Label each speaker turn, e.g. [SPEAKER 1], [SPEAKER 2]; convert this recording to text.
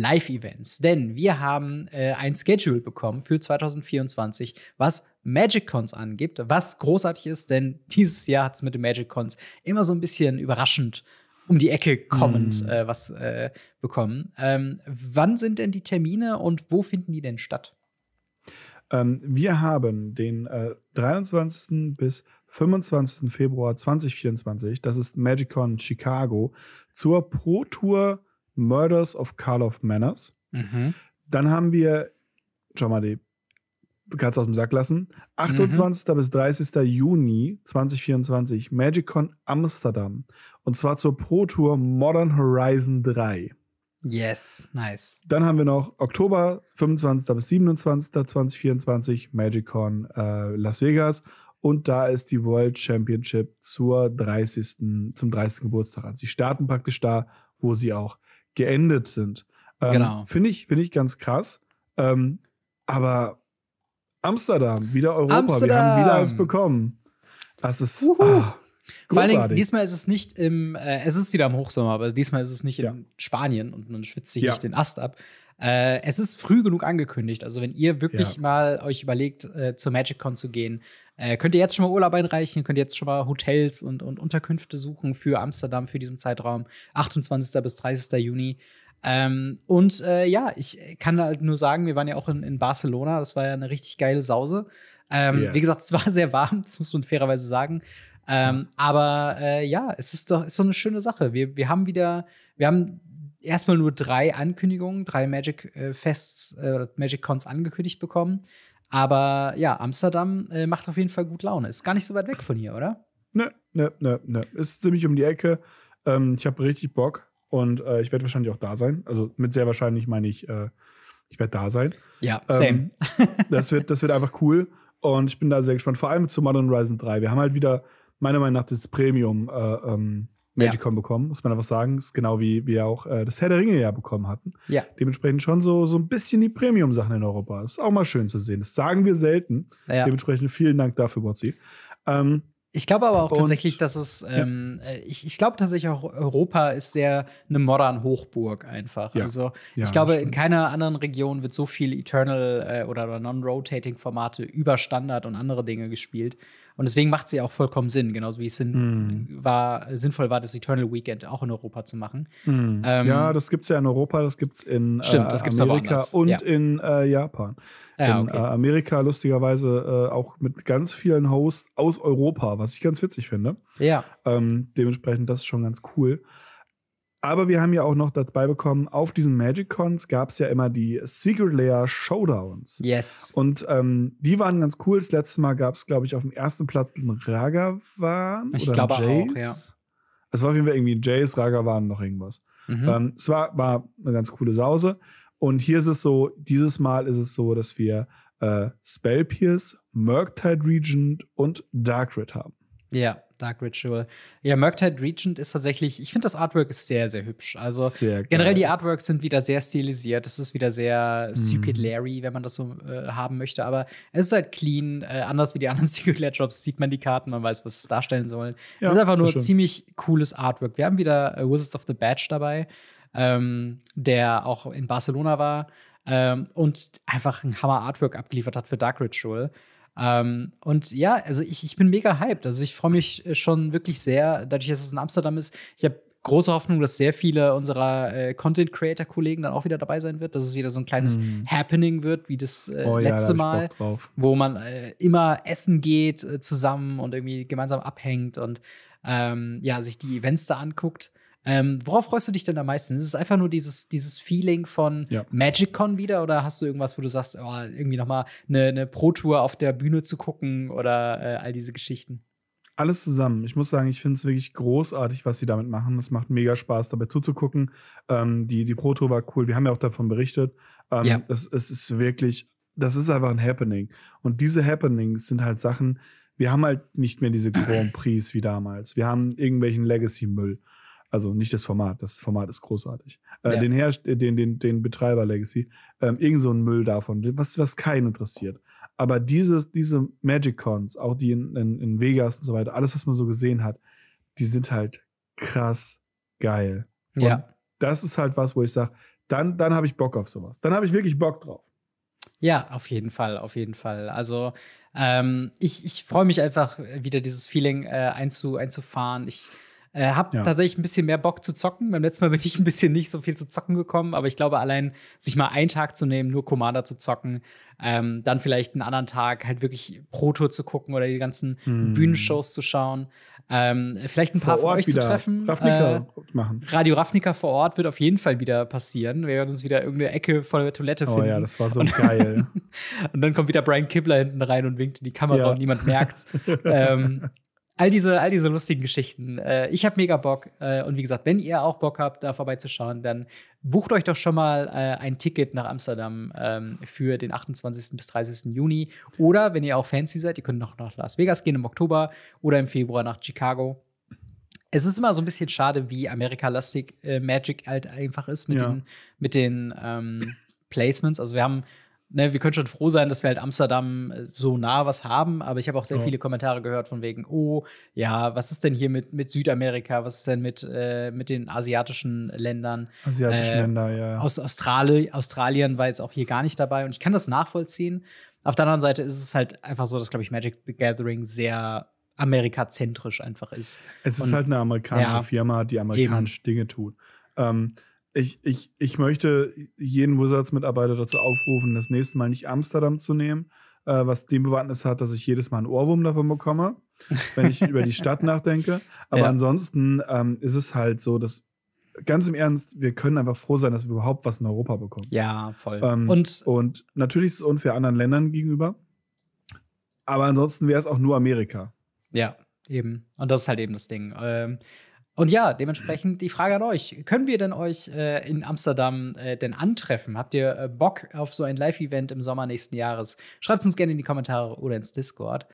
[SPEAKER 1] Live-Events. Denn wir haben äh, ein Schedule bekommen für 2024, was Magic Cons angibt, was großartig ist, denn dieses Jahr hat es mit den Magic Cons immer so ein bisschen überraschend um die Ecke kommend mm. äh, was äh, bekommen. Ähm, wann sind denn die Termine und wo finden die denn statt?
[SPEAKER 2] Ähm, wir haben den äh, 23. bis 25. Februar 2024, das ist Magic Con Chicago, zur Pro Tour Murders of Karloff Manors. Mhm. Dann haben wir, schau mal, die kannst aus dem Sack lassen. 28. Mhm. bis 30. Juni 2024 MagicCon Amsterdam. Und zwar zur Pro Tour Modern Horizon 3.
[SPEAKER 1] Yes, nice.
[SPEAKER 2] Dann haben wir noch Oktober 25. bis 27. 2024 MagicCon äh, Las Vegas. Und da ist die World Championship zur 30. zum 30. Geburtstag an. Also sie starten praktisch da, wo sie auch geendet sind. Ähm, genau. Finde ich, find ich ganz krass. Ähm, aber Amsterdam, wieder Europa, Amsterdam. wir haben wieder eins bekommen. Das ist. Ah, Vor allen Dingen, diesmal
[SPEAKER 1] ist es nicht im, äh, es ist wieder im Hochsommer, aber diesmal ist es nicht ja. in Spanien und man schwitzt sich ja. nicht den Ast ab, äh, es ist früh genug angekündigt. Also, wenn ihr wirklich ja. mal euch überlegt, äh, zur MagicCon zu gehen, äh, könnt ihr jetzt schon mal Urlaub einreichen, könnt ihr jetzt schon mal Hotels und, und Unterkünfte suchen für Amsterdam für diesen Zeitraum, 28. bis 30. Juni. Ähm, und äh, ja, ich kann halt nur sagen, wir waren ja auch in, in Barcelona, das war ja eine richtig geile Sause. Ähm, yes. Wie gesagt, es war sehr warm, das muss man fairerweise sagen. Ähm, aber äh, ja, es ist doch ist so eine schöne Sache. Wir, wir haben wieder, wir haben erstmal nur drei Ankündigungen, drei Magic äh, Fests, äh, Magic Cons angekündigt bekommen. Aber ja, Amsterdam äh, macht auf jeden Fall gut Laune. Ist gar nicht so weit weg von hier, oder?
[SPEAKER 2] Nö, ne, nö, ne, nö, ne, nö. Ist ziemlich um die Ecke. Ähm, ich habe richtig Bock und äh, ich werde wahrscheinlich auch da sein. Also mit sehr wahrscheinlich meine ich, äh, ich werde da sein.
[SPEAKER 1] Ja, ähm, same. Ähm,
[SPEAKER 2] das, wird, das wird einfach cool und ich bin da sehr gespannt. Vor allem zu Modern Horizon 3. Wir haben halt wieder meiner Meinung nach das Premium äh, ähm, Magicom ja. bekommen, muss man einfach sagen. Ist genau wie wir auch äh, das Herr der Ringe ja bekommen hatten. Ja. Dementsprechend schon so, so ein bisschen die Premium-Sachen in Europa. Ist auch mal schön zu sehen. Das sagen wir selten. Ja. Dementsprechend vielen Dank dafür, Botzi. Ähm, ich glaube aber auch und, tatsächlich,
[SPEAKER 1] dass es, ähm, ja. Äh, ich, ich glaube tatsächlich auch, Europa ist sehr eine Modern-Hochburg einfach. Ja. Also ich glaube, in keiner anderen Region wird so viel Eternal äh, oder Non-Rotating-Formate über Standard und andere Dinge gespielt. Und deswegen macht sie auch vollkommen Sinn, genauso wie es Sinn mm. war, sinnvoll war, das Eternal Weekend auch in Europa zu machen. Mm. Ähm, ja,
[SPEAKER 2] das gibt es ja in Europa, das gibt es in äh, stimmt, das gibt's Amerika und ja.
[SPEAKER 1] in äh, Japan. Ja, ah, in
[SPEAKER 2] okay. äh, Amerika lustigerweise äh, auch mit ganz vielen Hosts aus Europa, was ich ganz witzig finde. Ja. Ähm, dementsprechend, das ist schon ganz cool. Aber wir haben ja auch noch dabei bekommen, auf diesen Magic Cons gab es ja immer die Secret Layer Showdowns. Yes. Und ähm, die waren ganz cool. Das letzte Mal gab es, glaube ich, auf dem ersten Platz einen Ragavan. Ich oder glaube einen Jace. auch, ja. Es war auf jeden Fall irgendwie Jace, Ragavan, noch irgendwas. Mhm. Ähm, es war, war eine ganz coole Sause. Und hier ist es so, dieses Mal ist es so, dass wir äh, Pierce, Murktide Regent und Dark Red haben.
[SPEAKER 1] Ja. Dark Ritual. Ja, Murktide Regent ist tatsächlich, ich finde das Artwork ist sehr, sehr hübsch. Also sehr generell die Artworks sind wieder sehr stilisiert. Es ist wieder sehr Secret mhm. Larry, wenn man das so äh, haben möchte. Aber es ist halt clean. Äh, anders wie die anderen Secret Lair Drops sieht man die Karten, man weiß, was es darstellen sollen. Ja, es ist einfach nur ziemlich cooles Artwork. Wir haben wieder äh, Wizards of the Badge dabei, ähm, der auch in Barcelona war. Ähm, und einfach ein Hammer Artwork abgeliefert hat für Dark Ritual. Ähm, und ja, also ich, ich bin mega hyped. Also ich freue mich äh, schon wirklich sehr, dadurch, dass es in Amsterdam ist. Ich habe große Hoffnung, dass sehr viele unserer äh, Content Creator Kollegen dann auch wieder dabei sein wird, dass es wieder so ein kleines mm. Happening wird, wie das äh, oh, letzte ja, da Mal, wo man äh, immer essen geht äh, zusammen und irgendwie gemeinsam abhängt und ähm, ja sich die Events da anguckt. Ähm, worauf freust du dich denn am meisten? Ist es einfach nur dieses, dieses Feeling von ja. MagicCon wieder oder hast du irgendwas, wo du sagst, oh, irgendwie nochmal eine, eine Pro-Tour auf der Bühne zu gucken oder äh, all diese Geschichten? Alles zusammen.
[SPEAKER 2] Ich muss sagen, ich finde es wirklich großartig, was sie damit machen. Es macht mega Spaß, dabei zuzugucken. Ähm, die, die Pro-Tour war cool. Wir haben ja auch davon berichtet. Ähm, ja. es, es ist wirklich, das ist einfach ein Happening. Und diese Happenings sind halt Sachen, wir haben halt nicht mehr diese Grand Prix wie damals. Wir haben irgendwelchen Legacy-Müll. Also nicht das Format, das Format ist großartig. Äh, ja. den, Herst äh, den, den, den Betreiber Legacy, ähm, irgend so ein Müll davon, was, was keinen interessiert. Aber dieses, diese Magic Cons, auch die in, in, in Vegas und so weiter, alles, was man so gesehen hat, die sind halt krass geil. Und ja. Das ist halt was, wo ich sage, dann, dann habe ich Bock auf sowas. Dann habe ich wirklich Bock drauf.
[SPEAKER 1] Ja, auf jeden Fall, auf jeden Fall. Also ähm, ich, ich freue mich einfach äh, wieder dieses Feeling äh, einzu, einzufahren. Ich äh, hab ja. tatsächlich ein bisschen mehr Bock zu zocken. Beim letzten Mal bin ich ein bisschen nicht so viel zu zocken gekommen, aber ich glaube, allein sich mal einen Tag zu nehmen, nur Commander zu zocken, ähm, dann vielleicht einen anderen Tag halt wirklich Pro-Tour zu gucken oder die ganzen mm. Bühnenshows zu schauen. Ähm, vielleicht ein vor paar vor von euch zu treffen. Äh, Radio Ravnica vor Ort wird auf jeden Fall wieder passieren. Wir werden uns wieder irgendeine Ecke vor der Toilette finden. Oh ja, das war so und, geil. und dann kommt wieder Brian Kibler hinten rein und winkt in die Kamera ja. und niemand merkt's. ähm, all diese, all diese lustigen Geschichten. Äh, ich habe mega Bock. Äh, und wie gesagt, wenn ihr auch Bock habt, da vorbeizuschauen, dann bucht euch doch schon mal äh, ein Ticket nach Amsterdam ähm, für den 28. bis 30. Juni. Oder wenn ihr auch fancy seid, ihr könnt noch nach Las Vegas gehen im Oktober oder im Februar nach Chicago. Es ist immer so ein bisschen schade, wie Amerika-lastig Magic halt einfach ist mit ja. den, mit den ähm, Placements. Also wir haben ne, wir können schon froh sein, dass wir halt Amsterdam äh, so nah was haben, aber ich habe auch sehr ja. viele Kommentare gehört von wegen, oh, ja, was ist denn hier mit, mit Südamerika, was ist denn mit, äh, mit den asiatischen Ländern? Asiatischen äh, Länder, ja. Aus Australi Australien war jetzt auch hier gar nicht dabei und ich kann das nachvollziehen. Auf der anderen Seite ist es halt einfach so, dass, glaube ich, Magic the Gathering sehr amerikazentrisch einfach ist. Es ist und, halt eine amerikanische ja, Firma, die amerikanische
[SPEAKER 2] eben. Dinge tut. Ähm, ich, ich, ich möchte jeden Wizards-Mitarbeiter dazu aufrufen, das nächste Mal nicht Amsterdam zu nehmen, äh, was dem Bewandtnis hat, dass ich jedes Mal einen Ohrwurm davon bekomme, wenn ich über die Stadt nachdenke. Aber ja. ansonsten ähm, ist es halt so, dass ganz im Ernst, wir können einfach froh sein, dass wir überhaupt was in Europa bekommen. Ja, voll. Ähm, und, und natürlich ist es unfair anderen Ländern gegenüber. Aber ansonsten wäre es auch nur Amerika.
[SPEAKER 1] Ja, eben. Und das ist halt eben das Ding. Ähm, und ja, dementsprechend die Frage an euch: Können wir denn euch äh, in Amsterdam äh, denn antreffen? Habt ihr äh, Bock auf so ein Live-Event im Sommer nächsten Jahres? Schreibt es uns gerne in die Kommentare oder ins Discord.